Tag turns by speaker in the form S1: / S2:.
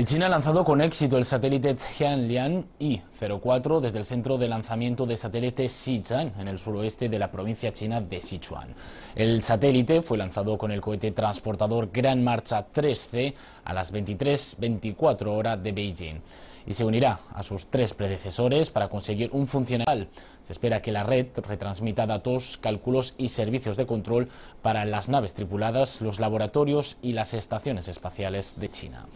S1: China ha lanzado con éxito el satélite Tianlian I-04 desde el centro de lanzamiento de satélites Xichang, en el suroeste de la provincia china de Sichuan. El satélite fue lanzado con el cohete transportador Gran Marcha 3C a las 23.24 horas de Beijing y se unirá a sus tres predecesores para conseguir un funcional. Se espera que la red retransmita datos, cálculos y servicios de control para las naves tripuladas, los laboratorios y las estaciones espaciales de China.